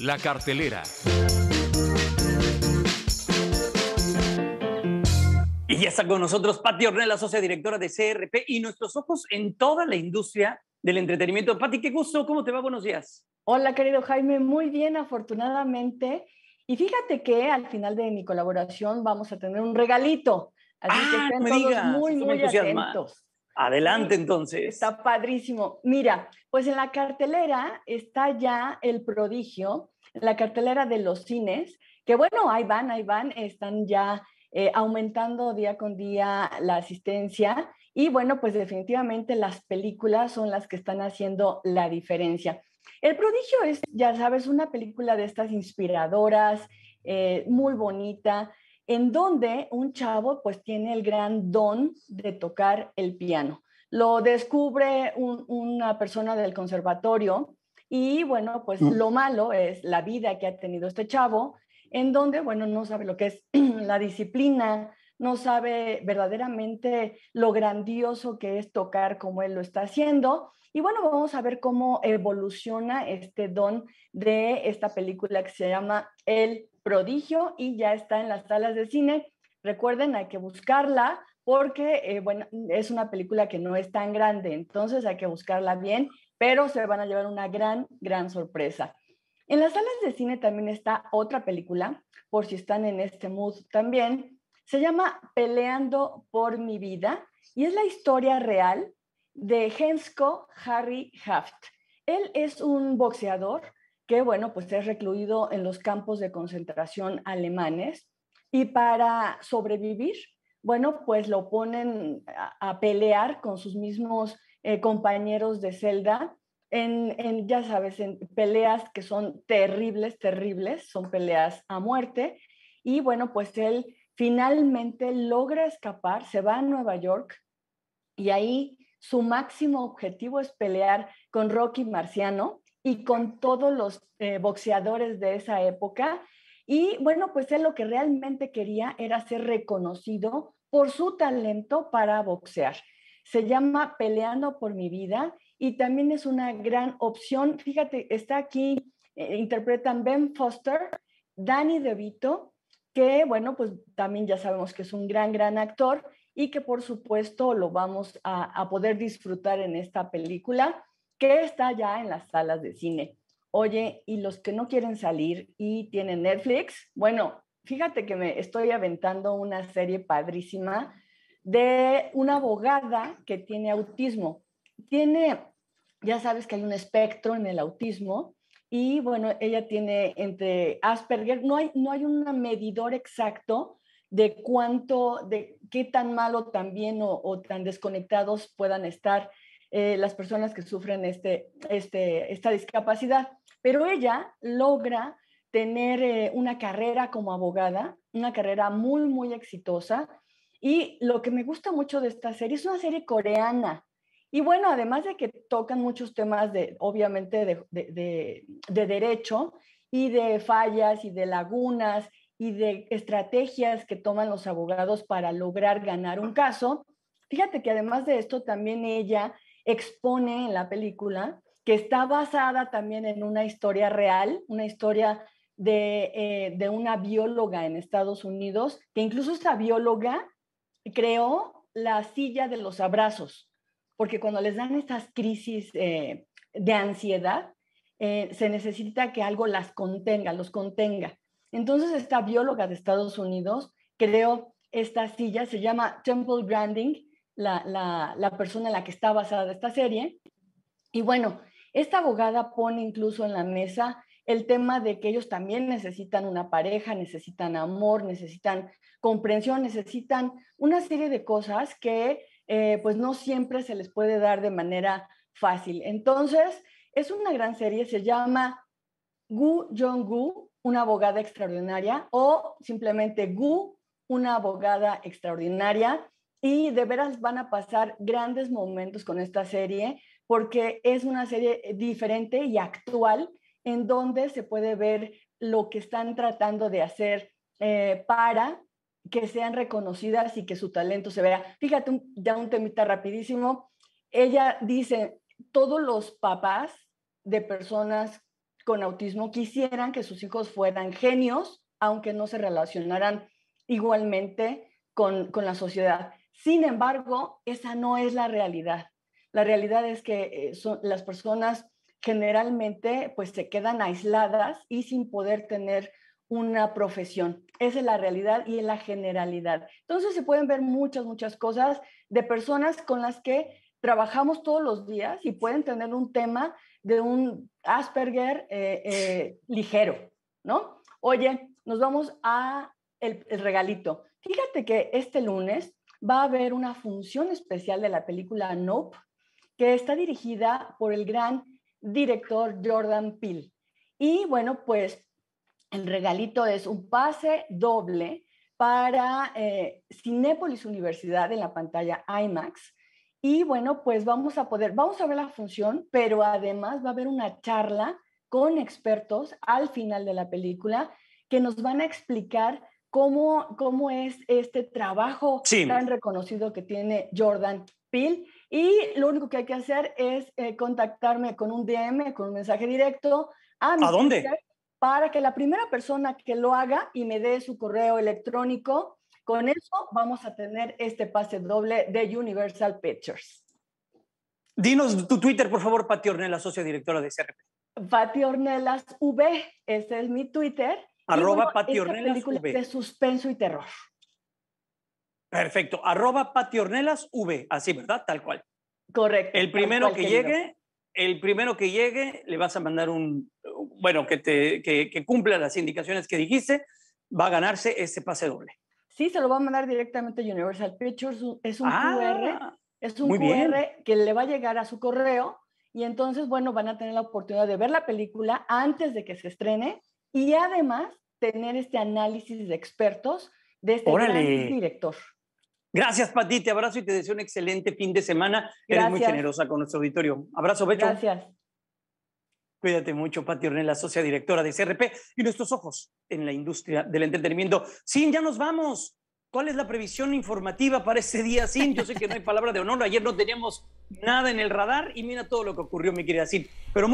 La cartelera. Y ya está con nosotros Patti Ornella, socia directora de CRP y nuestros ojos en toda la industria del entretenimiento. Pati, qué gusto, ¿cómo te va? Buenos días. Hola, querido Jaime, muy bien, afortunadamente. Y fíjate que al final de mi colaboración vamos a tener un regalito. Así que ah, estén todos muy, muy atentos. Adelante entonces. Está padrísimo. Mira, pues en la cartelera está ya El Prodigio, en la cartelera de los cines, que bueno, ahí van, ahí van, están ya eh, aumentando día con día la asistencia y bueno, pues definitivamente las películas son las que están haciendo la diferencia. El prodigio es, ya sabes, una película de estas inspiradoras, eh, muy bonita, en donde un chavo pues tiene el gran don de tocar el piano. Lo descubre una persona del conservatorio y bueno, pues mm. lo malo es la vida que ha tenido este chavo, en donde bueno, no sabe lo que es la disciplina, no sabe verdaderamente lo grandioso que es tocar como él lo está haciendo. Y bueno, vamos a ver cómo evoluciona este don de esta película que se llama El prodigio y ya está en las salas de cine. Recuerden, hay que buscarla porque, eh, bueno, es una película que no es tan grande, entonces hay que buscarla bien, pero se van a llevar una gran, gran sorpresa. En las salas de cine también está otra película, por si están en este mood también. Se llama Peleando por mi vida y es la historia real de Hensko Harry Haft. Él es un boxeador que bueno, pues es recluido en los campos de concentración alemanes y para sobrevivir, bueno, pues lo ponen a, pelear con sus mismos eh, compañeros de celda en, en, ya sabes, en peleas que son terribles, terribles, son peleas a muerte. Y bueno, pues él finalmente logra escapar, se va a Nueva York y ahí su máximo objetivo es pelear con Rocky Marciano, y con todos los eh, boxeadores de esa época. Y bueno, pues él lo que realmente quería era ser reconocido por su talento para boxear. Se llama Peleando por mi vida y también es una gran opción. Fíjate, está aquí, eh, interpretan Ben Foster, Danny DeVito, que bueno, pues también ya sabemos que es un gran, gran actor y que por supuesto lo vamos a, a poder disfrutar en esta película. ¿Qué está ya en las salas de cine? Oye, y los que no quieren salir y tienen Netflix, bueno, fíjate que me estoy aventando una serie padrísima de una abogada que tiene autismo. Tiene, ya sabes que hay un espectro en el autismo y bueno, ella tiene entre Asperger, no hay, no hay un medidor exacto de cuánto, de qué tan malo también o, o tan desconectados puedan estar eh, las personas que sufren este, este, esta discapacidad. Pero ella logra tener eh, una carrera como abogada, una carrera muy, muy exitosa. Y lo que me gusta mucho de esta serie es una serie coreana. Y bueno, además de que tocan muchos temas de, obviamente, de derecho y de fallas y de lagunas y de estrategias que toman los abogados para lograr ganar un caso. Fíjate que además de esto, también ella expone en la película, que está basada también en una historia real, una historia eh, de, una bióloga en Estados Unidos, que incluso esta bióloga creó la silla de los abrazos, porque cuando les dan estas crisis eh, de ansiedad, eh, se necesita que algo las contenga, los contenga. Entonces esta bióloga de Estados Unidos creó esta silla, se llama Temple Branding, la, persona en la que está basada esta serie. Y bueno, esta abogada pone incluso en la mesa el tema de que ellos también necesitan una pareja, necesitan amor, necesitan comprensión, necesitan una serie de cosas que eh, pues no siempre se les puede dar de manera fácil. Entonces, es una gran serie, se llama Gu Jong-gu, una abogada extraordinaria, o simplemente Gu, una abogada extraordinaria. Y de veras van a pasar grandes momentos con esta serie porque es una serie eh, diferente y actual en donde se puede ver lo que están tratando de hacer eh, para que sean reconocidas y que su talento se vea. Fíjate, ya un temita rapidísimo. Ella dice, todos los papás de personas con autismo quisieran que sus hijos fueran genios, aunque no se relacionaran igualmente con, con la sociedad. Sin embargo, esa no es la realidad. La realidad es que eh, las personas generalmente pues se quedan aisladas y sin poder tener una profesión. Esa es la realidad y es la generalidad. Entonces se pueden ver muchas, muchas cosas de personas con las que trabajamos todos los días y pueden tener un tema de un Asperger eh, eh, ligero, ¿no? Oye, nos vamos a el regalito. Fíjate que este lunes va a haber una función especial de la película Nope, que está dirigida por el gran director Jordan Peele. Y bueno, pues el regalito es un pase doble para eh, Cinépolis Universidad en la pantalla IMAX. Y bueno, pues vamos a poder, vamos a ver la función, pero además va a haber una charla con expertos al final de la película que nos van a explicar cómo, cómo es este trabajo tan reconocido que tiene Jordan Peele. Y lo único que hay que hacer es eh, contactarme con un DM, con un mensaje directo. ¿A, dónde? Para que la primera persona que lo haga y me dé su correo electrónico, con eso vamos a tener este pase doble de Universal Pictures. Dinos tu Twitter, por favor, Pati Ornelas, socia directora de CRP. Pati Ornelas V, ese es mi Twitter. Arroba De suspenso y terror. Perfecto. Arroba Pati V. Así, ¿verdad? Tal cual. Correcto. El primero que llegue, el primero que llegue, le vas a mandar un, bueno, que, cumpla las indicaciones que dijiste, va a ganarse este pase doble. Sí, se lo va a mandar directamente a Universal Pictures. Es un es un ah, QR que le va a llegar a su correo y entonces, bueno, van a tener la oportunidad de ver la película antes de que se estrene y además tener este análisis de expertos de este gran director. Gracias, Pati. Te abrazo y te deseo un excelente fin de semana. Gracias. Eres muy generosa con nuestro auditorio. Abrazo, Becho. Gracias. Cuídate mucho, Pati la socia directora de CRP y nuestros ojos en la industria del entretenimiento. Sin, ya nos vamos. ¿Cuál es la previsión informativa para este día, Sin? Yo sé que no hay palabra de honor. Ayer no teníamos nada en el radar y mira todo lo que ocurrió, mi querida Sin. Pero